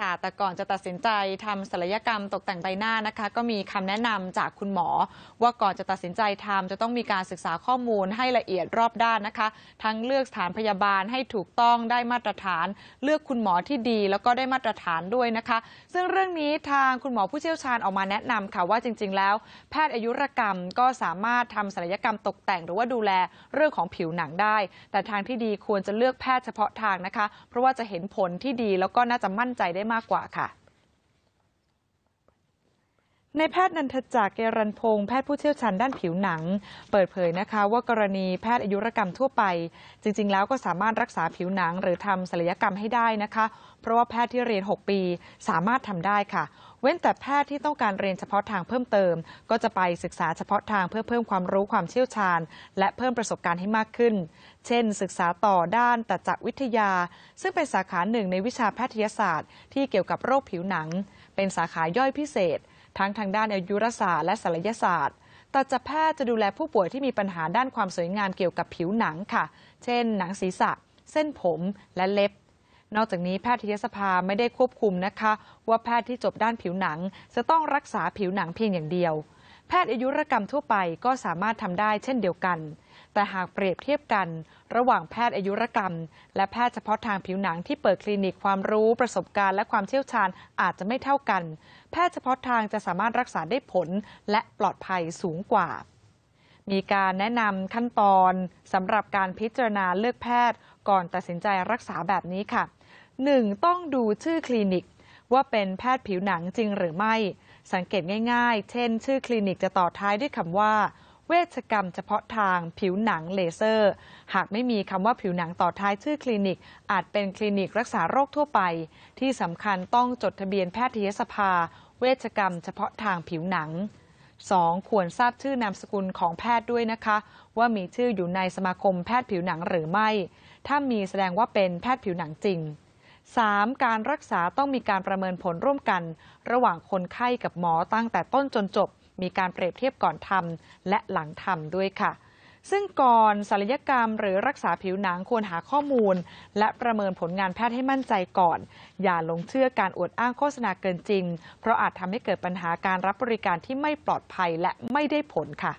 ค่ะแต่ก่อนจะตัดสินใจทำศัลยกรรมตกแต่งใบหน้านะคะก็มีคำแนะนำจากคุณหมอว่าก่อนจะตัดสินใจทำจะต้องมีการศึกษาข้อมูลให้ละเอียดรอบด้านนะคะ ทั้งเลือกสถานพยาบาลให้ถูกต้องได้มาตรฐาน เลือกคุณหมอที่ดีแล้วก็ได้มาตรฐานด้วยนะคะ ซึ่งเรื่องนี้ทางคุณหมอผู้เชี่ยวชาญออกมาแนะนำค่ะ ว่าจริงๆ แล้ว แพทย์อายุรกรรมก็สามารถทำศัลยกรรมตกแต่ง หรือว่าดูแลเรื่องของผิวหนังได้ แต่ทางที่ดีควรจะเลือกแพทย์เฉพาะทางนะคะ เพราะว่าจะเห็นผลที่ดีแล้วก็น่าจะมั่นใจได้ได้มากกว่าค่ะในแพทย์นันทจักรเกรันพงศ์แพทย์ผู้เชี่ยวชาญ ด้านผิวหนัง เปิดเผยนะคะ ว่ากรณีแพทย์อายุรกรรมทั่วไป จริงๆแล้วก็สามารถรักษาผิวหนังหรือทำศัลยกรรมให้ได้นะคะ เพราะว่าแพทย์ที่เรียน 6 ปีสามารถทำได้ค่ะ เว้นแต่แพทย์ที่ต้องการเรียนเฉพาะทางเพิ่มเติม ก็จะไปศึกษาเฉพาะทางเพื่อเพิ่มความรู้ความเชี่ยวชาญ และเพิ่มประสบการณ์ให้มากขึ้น เช่น ศึกษาต่อด้านตัดจักวิทยา ซึ่งเป็นสาขาหนึ่งในวิชาแพทยศาสตร์ ที่เกี่ยวกับโรคผิวหนัง เป็นสาขาย่อยพิเศษทั้งทางด้านอายุรศาสตร์และศัลยศาสตร์ตัจแพทย์จะดูแลผู้ป่วยที่มีปัญหาด้านความสวยงามเกี่ยวกับผิวหนังค่ะ เช่น หนังศีรษะ เส้นผมและเล็บ นอกจากนี้แพทยสภาไม่ได้ควบคุมนะคะ ว่าแพทย์ที่จบด้านผิวหนังจะต้องรักษาผิวหนังเพียงอย่างเดียวแพทย์อายุรกรรมทั่วไปก็สามารถทำได้เช่นเดียวกัน แต่หากเปรียบเทียบกัน ระหว่างแพทย์อายุรกรรม และแพทย์เฉพาะทางผิวหนังที่เปิดคลินิกความรู้ประสบการณ์และความเชี่ยวชาญอาจจะไม่เท่ากัน แพทย์เฉพาะทางจะสามารถรักษาได้ผลและปลอดภัยสูงกว่า มีการแนะนำขั้นตอนสำหรับการพิจารณาเลือกแพทย์ก่อนตัดสินใจรักษาแบบนี้ค่ะ 1. ต้องดูชื่อคลินิก ว่าเป็นแพทย์ผิวหนังจริงหรือไม่สังเกตง่ายๆ เช่น ชื่อคลินิกจะต่อ ท้ายด้วยคำว่า เวชกรรมเฉพาะทางผิวหนังเลเซอร์ หากไม่มีคำว่าผิวหนังต่อท้ายชื่อคลินิกอาจเป็นคลินิก รักษาโรคทั่วไป ที่สำคัญต้องจดทะเบียนแพทยสภา เวชกรรมเฉพาะทางผิวหนัง 2. ควรทราบชื่อนามสกุลของแพทย์ด้วยนะคะ ว่ามีชื่ออยู่ในสมาคมแพทย์ผิวหนังหรือไม่ ถ้ามีแสดงว่าเป็นแพทย์ผิวหนังจริง 3. การรักษาต้องมีการประเมินผลร่วมกัน ระหว่างคนไข้กับหมอตั้งแต่ต้นจนจบ มีการเปรียบเทียบก่อนทำและหลังทำด้วยค่ะ ซึ่งก่อนศัลยกรรมหรือรักษาผิวหนังควรหาข้อมูล และประเมินผลงานแพทย์ให้มั่นใจก่อน อย่าลงเชื่อการอวดอ้างโฆษณาเกินจริง เพราะอาจทำให้เกิดปัญหาการรับบริการที่ไม่ปลอดภัยและไม่ได้ผลค่ะ